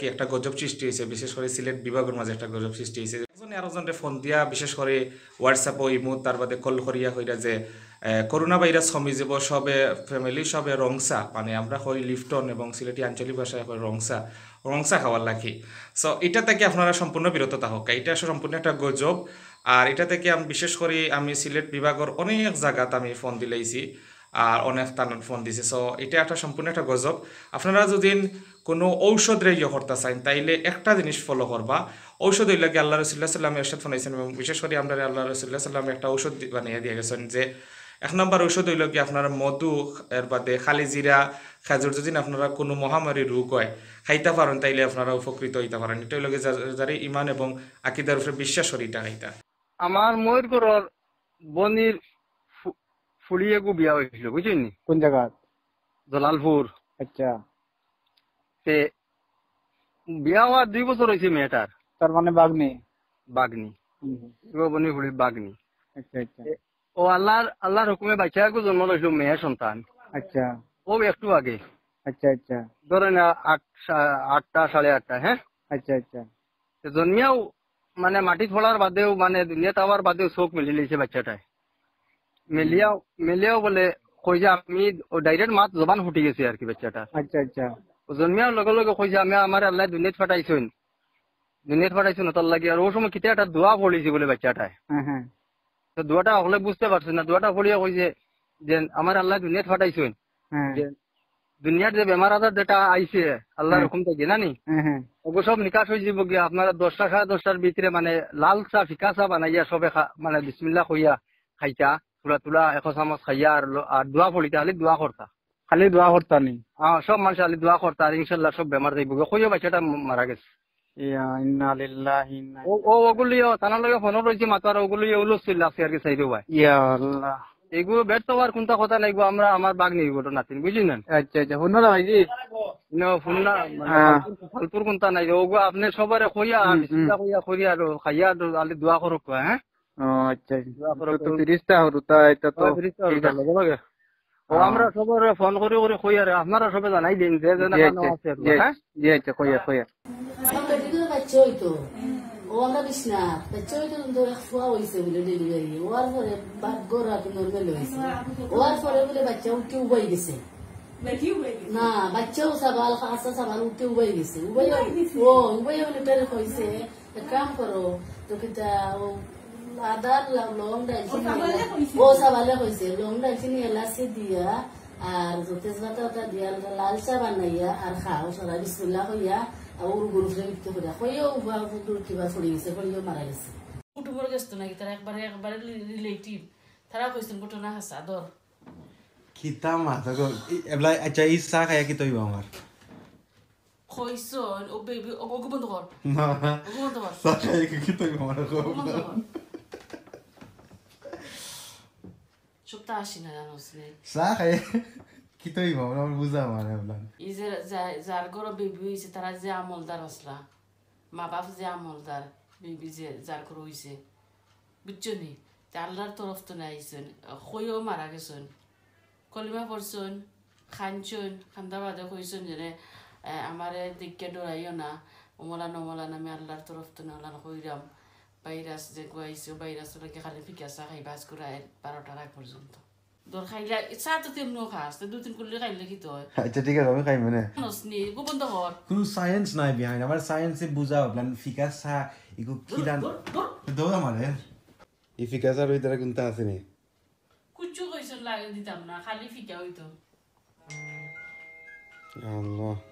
কি একটা গজব সৃষ্টি হয়েছে বিশেষ করে সিলেট বিভাগের মাঝে একটা গজব সৃষ্টি হয়েছে একজনে আরেকজনকে ফোন দিয়া বিশেষ করে হোয়াটসঅ্যাপ ও ইমো তার বাদে কল করিয়া হইরা যে করোনা ভাইরাস সমিজীব সবে ফ্যামিলি সবে রংসা মানে আমরা হই লিফটন এবং সিলেটি আঞ্চলিক ভাষায় হয় রংসা রংসা খাওয়ার লাখি সো এটা থেকে আপনারা সম্পূর্ণ বিরত থাকুক এটা আসলে সম্পূর্ণ একটা গজব আর এটা থেকে আমি বিশেষ করে আমি সিলেট বিভাগের অনেক জায়গাত আমি ফোন দিলাইছি আর অনেক তানন ফোন দিছে সো এটা একটা সম্পূর্ণ একটা গজব আপনারা যদি কোনো ঔষধ রেডিও করতে চান তাইলে একটা জিনিস ফলো করবা ঔষধ হইলে গিয়ে আল্লাহ রসুল্লাহ সাল্লাম এরশাদ ফোনাইছেন এবং বিশেষ করে আমরা আল্লাহ রসুল্লাহ সাল্লামে একটা ঔষধ বানিয়ে দিয়ে গেছেন যে এক নম্বর ঔষধ হইলে কি আপনার মধু এর বাদে খালি জিরা খাজুর যদি আপনারা কোনো মহামারী রোগ হয় খাইতে পারেন তাইলে আপনারা উপকৃত হইতে পারেন এটা হইল যারা ইমান এবং আকিদার উপরে বিশ্বাস করি এটা খাইতা আমার ময়ূর বনির ফুলিয়ে গু বিয়া হয়েছিল বুঝছেন কোন জায়গা জলালপুর আচ্ছা তে বিয়া হওয়ার দুই বছর হয়েছে মেয়েটার তার মানে বাগনি বাগনি বনি হুড়ি বাগনি আচ্ছা আচ্ছা ও আল্লাহর আল্লাহর হুকুমে বাচ্চাকে জন্ম লইছিল মেয়ে সন্তান আচ্ছা ও একটু আগে আচ্ছা আচ্ছা ধরেন আট আটটা সাড়ে আটটা হ্যাঁ আচ্ছা আচ্ছা জন্মিয়াও মানে মাটি ফোড়ার বাদেও মানে দুনিয়া তাওয়ার বাদেও শোক মিলিয়ে লিয়েছে বাচ্চাটায় মেলিয়াও মেলিয়াও বলে কই আমি ও ডাইরেক্ট মাত জবান ফুটি গেছে আর কি বাচ্চাটা আচ্ছা আচ্ছা জন্মিয়ার লগে লগে কই আমি আমার আল্লাহ দুনিয়াত ফাটাইছুন দুনিয়াত ফাটাইছুন তোর লাগি আর ও সময় কিতা একটা দোয়া পড়িছি বলে বাচ্চাটায় তো দোয়াটা হলে বুঝতে পারছো না দোয়াটা পড়িয়া কই যে যে আমার আল্লাহ দুনিয়াত ফাটাইছুন দুনিয়ার যে বেমার আজার যেটা আইছে আল্লাহ রকম থেকে জানি ওগো সব নিকাশ হয়ে যাব গিয়া আপনারা দশটা সাড়ে দশটার ভিতরে মানে লাল চা ফিকা চা বানাইয়া সবে মানে বিসমিল্লা কইয়া খাইতা তুলা তুলা এশ চামচ খাইয়া আর দোয়া পড়িতা খালি দোয়া করতা খালি দোয়া করতা নি হ্যাঁ সব মানুষ খালি দোয়া করতা আর ইনশাল্লাহ সব বেমার যাইব কইও বাচ্চাটা মারা গেছে ও ওগুলিও তানার লগে ফোন রয়েছে মাতার ওগুলিও তো আর কোনটা কথা নাই আমরা আমার বাগ নিয়ে গোটা নাতিন বুঝলেন আচ্ছা আচ্ছা শুনো না ভাইজি না শুন না ফালতুর মানে কোনটা নাই ওগু আপনি সবারে কইয়া কইয়া করি আর খাইয়া আলি দোয়া করুক হ্যাঁ আচ্ছা তো 30 টা তো 30 টা হরুতা ফোন করে করে কই আরে আপনারা সবে জানাই দিন যে আছে হ্যাঁ জি আচ্ছা কই কই আমরা কি করে বাচ্চা হইতো ও উবাই গেছে না বাচ্চাও সাবাল খাসা সাবাল উঠে উবাই গেছে উবাই ও কইছে কাম করো তো কিটা আদার লং ডালচিনি ও সাবালে কইছে লং ডালচিনি এলাচি দিয়া আর তেজপাতা দিয়া লাল চা বানাইয়া আর খাও সরা বিসমুল্লাহ কইয়া ওর গরুফরে বিক্রি করিয়া কইও বা দূর কিবা ছড়ি গেছে কইও মারা গেছে কুটুম্বর গেছ নাকি তারা একবারে একবারে রিলেটিভ তারা কইছেন ঘটনা হাসা দর কিতা মাথা গো এবলা আচ্ছা এই চা খাইয়া কি তৈব আমার কইছন ও বেবি ও বন্ধ কর না বন্ধ কর চা খাইয়া কি তৈব আমার Çok daha sinadan olsun. Sahi. নি আল্লাহর তরফ তো নাইছেন হইও মারা গেছেন কলিমা পড়ছেন খানছেন খান্দা বাদে কইছেন যে আমারে দিককে ডরাইও না অমলান নমলা নামে আল্লাহর তরফ তো না হইরাম ভাইরাস যেগুলো আইসে ভাইরাস ওটাকে খালি ফিকাসা খাইবা আজকুরা বারোটার আগ পর্যন্ত দর খাইলা চা তো তেমন খাস দু তিন কুল্লি খাইলে কি তয় আচ্ছা ঠিক আছে আমি খাই মানে নসনি গোপন তো হর কোনো সায়েন্স নাই বিহাইন্ড আমার সায়েন্সে বুঝাও প্ল্যান ফিকাসা ইগো কি দান দৌড় মারে ই ফিকাসার ওই তারা কিন্তু আছে নি কুচু কইছ লাগে দিতাম না খালি ফিকা হইতো আল্লাহ